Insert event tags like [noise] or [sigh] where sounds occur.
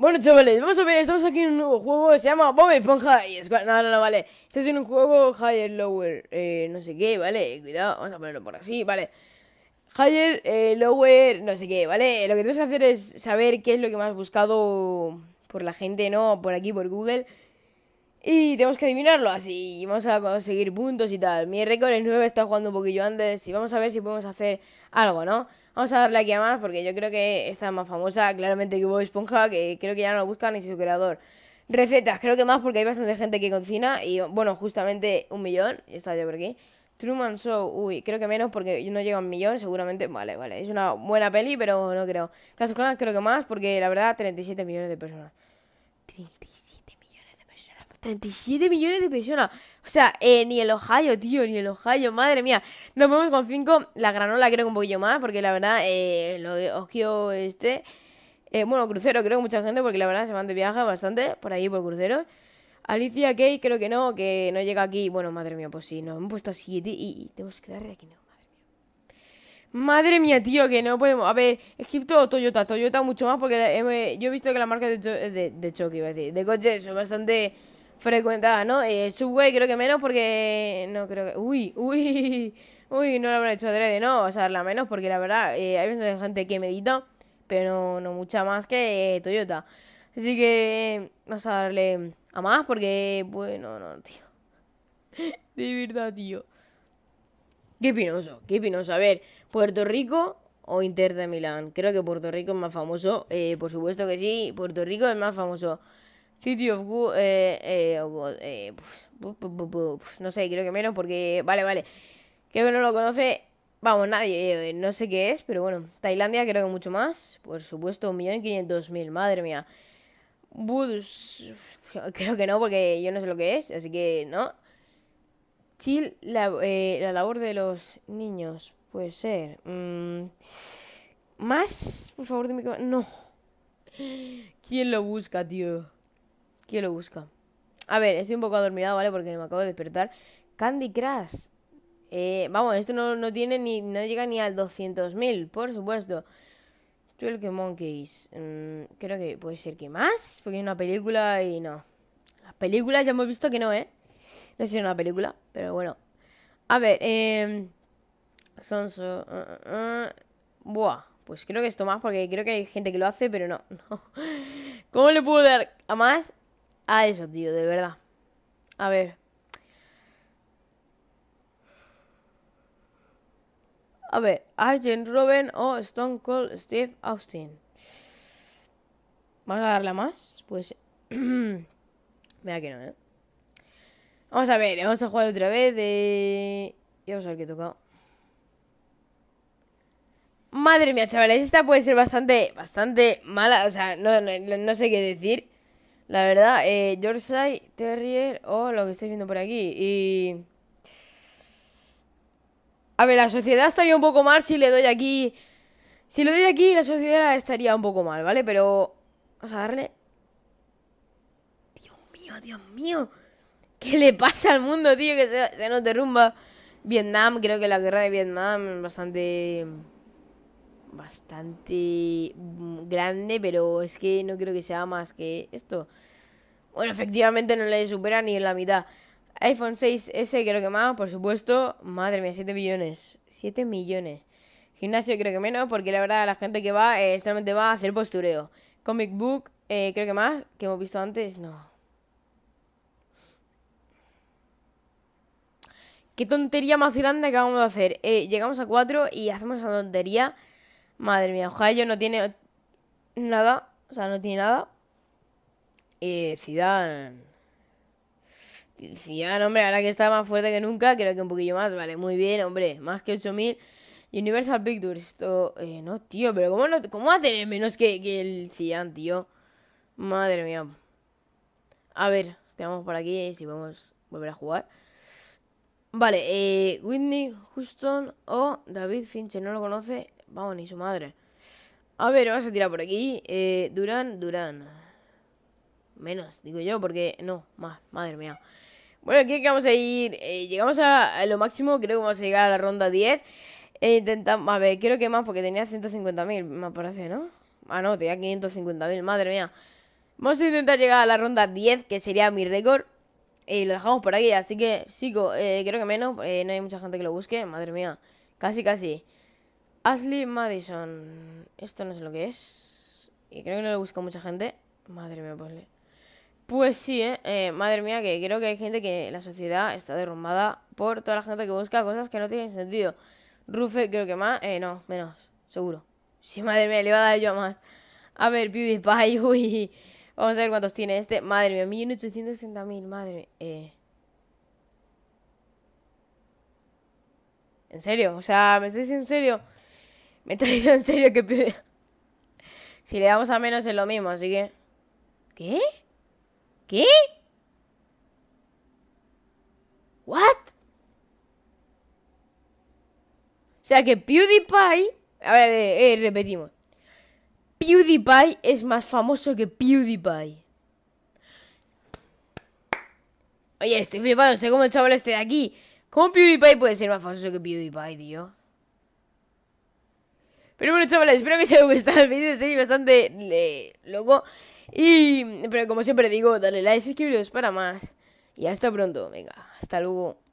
Bueno chavales, vamos a ver, estamos aquí en un nuevo juego, se llama Bob Esponja y Squad, no, no, no, vale esto es un juego Higher, Lower, eh, no sé qué, vale, cuidado, vamos a ponerlo por así, vale Higher, eh, Lower, no sé qué, vale Lo que tienes que hacer es saber qué es lo que más buscado por la gente, ¿no? Por aquí, por Google y tenemos que adivinarlo así. Vamos a conseguir puntos y tal. Mi récord es 9, está jugando un poquillo antes. Y vamos a ver si podemos hacer algo, ¿no? Vamos a darle aquí a más porque yo creo que esta es más famosa, claramente que Bob Esponja, que creo que ya no lo busca ni su creador. Recetas, creo que más porque hay bastante gente que cocina. Y bueno, justamente un millón. Está yo por aquí. Truman Show, uy, creo que menos porque yo no llega a un millón, seguramente. Vale, vale, es una buena peli, pero no creo. Casos Clans, creo que más porque la verdad, 37 millones de personas. 37 millones de personas. O sea, eh, ni el Ohio, tío, ni el Ohio. Madre mía. Nos vemos con 5. La granola creo que un poquillo más, porque la verdad, eh, lo de este... Eh, bueno, crucero creo que mucha gente, porque la verdad se van de viaje bastante por ahí, por crucero Alicia Key, creo que no, que no llega aquí. Bueno, madre mía, pues sí, nos hemos puesto 7 y, tenemos que darle aquí, no. Madre mía, tío, que no podemos. A ver, Egipto o Toyota. Toyota mucho más porque eh, yo he visto que la marca de, de, choque, a decir, de coches son bastante frecuentada, ¿no? Eh, Subway creo que menos porque... No creo que... Uy, uy, [laughs] uy, no lo habrán hecho de ¿no? O sea, la menos porque la verdad eh, hay bastante gente que medita, pero no mucha más que eh, Toyota. Así que vamos a darle a más porque... Bueno, no, tío. [laughs] De verdad, tío. Qué pinoso, qué pinoso. A ver, Puerto Rico o Inter de Milán. Creo que Puerto Rico es más famoso. Eh, por supuesto que sí, Puerto Rico es más famoso. City of Good. Eh, eh, eh no sé, creo que menos porque. Vale, vale. Creo que no lo conoce. Vamos, nadie. Eh, no sé qué es, pero bueno. Tailandia, creo que mucho más. Por supuesto, un millón mil Madre mía. Budus. [laughs] Creo que no, porque yo no sé lo que es. Así que no. Chill, la, eh, la labor de los niños. Puede ser. Mm, más. Por favor, dime que. No. ¿Quién lo busca, tío? ¿Quién lo busca? A ver, estoy un poco adormilado, ¿vale? Porque me acabo de despertar. Candy Crush. Eh, vamos, esto no, tiene ni no llega ni al 200.000, por supuesto. que Monkeys. Mm, creo que puede ser que más, porque es una película y no. Las películas ya hemos visto que no, ¿eh? No sé si es una película, pero bueno. A ver, eh... Son... Uh, uh, uh. buah, pues creo que esto más, porque creo que hay gente que lo hace, pero no. [laughs] no. ¿Cómo le puedo dar a más? a eso, tío, de verdad. A ver. A ver, Arjen Robin o Stone Cold Steve Austin. Vamos a darle más. Pues. [clears throat] Mira que no, ¿eh? Vamos a ver, vamos a jugar otra vez de. Y vamos a ver qué toca. Madre mía, chavales, esta puede ser bastante, bastante mala. O sea, no sé qué decir. La verdad, eh, Yorkshire Terrier o lo que estáis viendo por aquí. Y. A ver, la sociedad estaría un poco mal si le doy aquí. Si le doy aquí, la sociedad estaría un poco mal, ¿vale? Pero. Vamos a darle. Dios mío, Dios mío. ¿Qué le pasa al mundo, tío? Que se, nos derrumba. Vietnam, creo que la guerra de Vietnam, es bastante bastante mm, grande, pero es que no creo que sea más que esto. Bueno, efectivamente no le supera ni en la mitad. iPhone 6S creo que más, por supuesto. Madre mía, 7 millones. 7 millones. Gimnasio creo que menos, porque la verdad la gente que va eh, solamente va a hacer postureo. Comic Book eh, creo que más, que hemos visto antes, no. Qué tontería más grande acabamos de hacer. Eh, llegamos a 4 y hacemos esa tontería. Madre mía, yo no tiene nada, o sea, no tiene nada. Eh, Zidane. Zidane, hombre, ahora que está más fuerte que nunca, creo que un poquillo más, vale, muy bien, hombre, más que 8000. Universal Pictures, esto... Eh, no, tío, pero ¿cómo, no, cómo tener menos que, el Zidane, tío? Madre mía. A ver, vamos por aquí y eh, si vamos volver a jugar. Vale, eh, Whitney Houston o David Fincher, no lo conoce Vamos, ni su madre. A ver, vamos a tirar por aquí. Eh, Durán, Durán. Menos, digo yo, porque... No, más, madre mía. Bueno, aquí que vamos a ir... Eh, llegamos a, lo máximo, creo que vamos a llegar a la ronda 10. E eh, intentamos... A ver, creo que más, porque tenía 150.000, me parece, ¿no? Ah, no, tenía 550.000, madre mía. Vamos a intentar llegar a la ronda 10, que sería mi récord. Y lo dejamos por aquí, así que, chico, creo que menos, no hay mucha gente que lo busque, madre mía, casi, casi. Ashley Madison. Esto no sé lo que es. Y creo que no lo busca mucha gente. Madre mía, pues. Pues sí, eh, ¿eh? Madre mía, que creo que hay gente que la sociedad está derrumbada por toda la gente que busca cosas que no tienen sentido. Rufe, creo que más. Eh, no, menos. Seguro. Sí, madre mía, le iba a dar yo más. A ver, PewDiePie, [laughs] uy. Vamos a ver cuántos tiene este. Madre mía, 1860.000, madre mía. Eh. ¿En serio? O sea, ¿me estás diciendo en serio? Me he [laughs] diciendo en serio que PewDiePie... Si le damos a menos es lo mismo, así que. ¿Qué? ¿Qué? ¿What? O sea que PewDiePie. A ver, eh, eh, repetimos. PewDiePie es más famoso que PewDiePie. Oye, estoy flipando, sé cómo el chaval este de aquí. ¿Cómo PewDiePie puede ser más famoso que PewDiePie, tío? Pero bueno, chavales, espero que os haya gustado el vídeo. Estoy bastante le... loco. Y, pero como siempre digo, dale like, suscribiros para más. Y hasta pronto, venga, hasta luego.